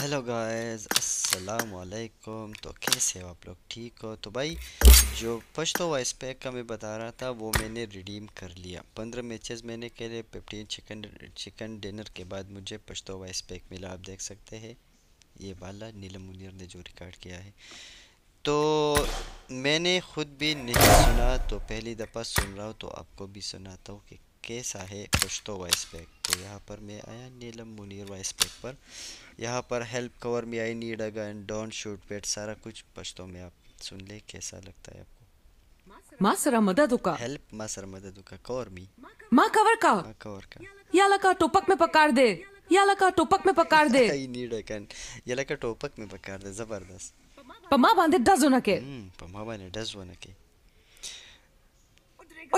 Hello guys अस्सलाम वालेकुम तो कैसे हो आप लोग ठीक हो तो भाई जो पश्तो वाइस पैक का मैं बता रहा था वो मैंने रिडीम कर लिया पंद्रह मैचेस मैंने लिए फिफ्टीन चिकन चिकन डिनर के बाद मुझे पश्तो वाइस पैक मिला आप देख सकते हैं ये वाला नीलम मुनियर ने जो रिकॉर्ड किया है तो मैंने ख़ुद भी नहीं सुना तो पहली दफ़ा सुन रहा हूँ तो आपको भी सुनाता हूँ कि केस आहे पश्तो वाइस पैक तो यहाँ पर मैं आया नीलम मुनीर वाइस पैक पर यहाँ पर हेल्प कवर में I need again don't shoot पेट सारा कुछ पश्तो में आप सुन ले कैसा लगता है आपको मासरा मदद का हेल्प मासरा मदद का कवर मी माँ कवर का माँ कवर का या लगा टोपक में पकार दे या लगा टोपक में पकार दे आई नीड अगन या लगा टोपक में पकार दे जबरदस्त पमा बांधे होना के हम्म, पमा बांधे होना के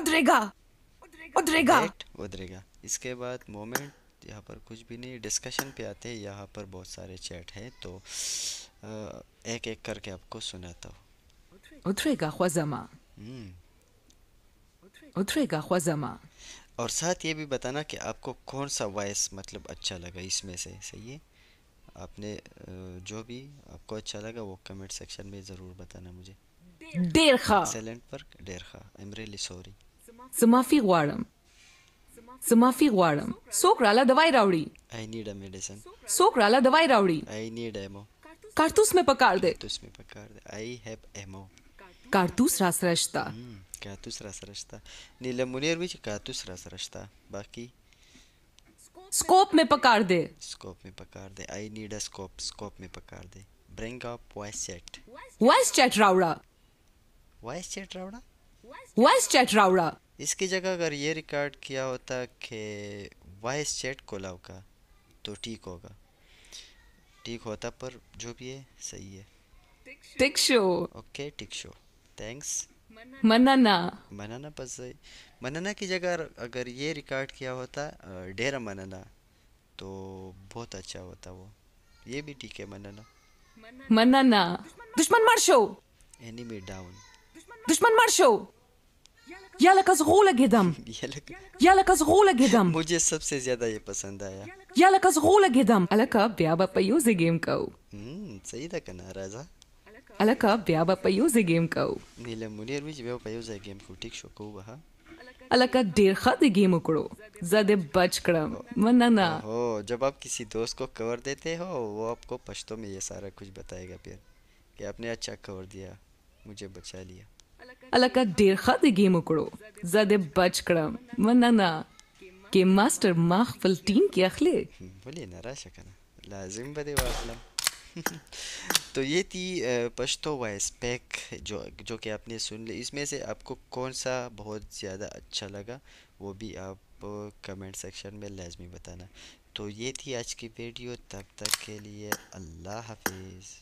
उदरेगा उधरेगा उधरेगा इसके बाद मोमेंट यहाँ पर कुछ भी नहीं डिस्कशन पे आते हैं यहाँ पर बहुत सारे चैट हैं तो एक एक करके आपको सुनाता हूँ उधरेगा ख्वाजमा उधरेगा ख्वाजमा हम्म। और साथ ये भी बताना कि आपको कौन सा वॉइस मतलब अच्छा लगा इसमें से सही है आपने जो भी आपको अच्छा लगा वो कमेंट सेक्शन में ज़रूर बताना मुझे डेरखा एक्सेलेंट पर डेरखा I sorry Zamafiwaram. Zamafiwaram. Sokrala dawai raudi. I need a medicine. Sokrala dawai raudi. I need ammo. कारतूस में पकार दे कारतूस में पकार दे आई हैव एमओ कारतूस रास रचता कारतूस रास रचता नीलम मुनियर विच कारतूस रास रचता बाकी स्कोप में पकार दे स्कोप में पकार दे I need a scope scope में पकार दे bring up voice chat voice chat रावड़ा वॉइस चैट रावड़ा वॉइस चैट रावड़ा इसकी जगह अगर ये रिकॉर्ड किया होता कि वॉइस चैट कोलाव का तो ठीक होगा ठीक होता पर जो भी है सही है tick show okay tick show thanks मनाना मनाना बस सही मनाना की जगह अगर ये रिकॉर्ड किया होता डेरा मनाना तो बहुत अच्छा होता वो ये भी ठीक है मनाना मनाना दुश्मन मार शो एनिमी डाउन दुश्मन मार शो यलक गूल गिदम यलक गूल गिदम मुझे सबसे ज्यादा ये पसंद आया यलक गूल गिदम अलक ब्याबा पयो से गेम काऊ हम्म सही था कना राजा अलक ब्याबा पयो से गेम काऊ नीले मुनीर भी ब्याबा पयो से गेम को ठीक शोको वहा अलक देर खाते गेम उकड़ो जदे बच मन्ना ना हो जब आप किसी दोस्त को कवर देते हो वो आपको पश्तो में ये सारा कुछ बताएगा फिर कि आपने अच्छा कवर दिया मुझे बचा लिया الکه ډیر خدای گیم وکړو زده بچ کړم مننه کې ماستر ما خپل ټیم کې اخلي ولې نه راشه کنه لازم به دی واخلم तो ये थी पश्तो वॉइस पैक जो जो कि आपने सुन ली इसमें से आपको कौन सा बहुत ज़्यादा अच्छा लगा वो भी आप कमेंट सेक्शन में लाजमी बताना तो ये थी आज की वीडियो तब तक के लिए अल्लाह हाफिज़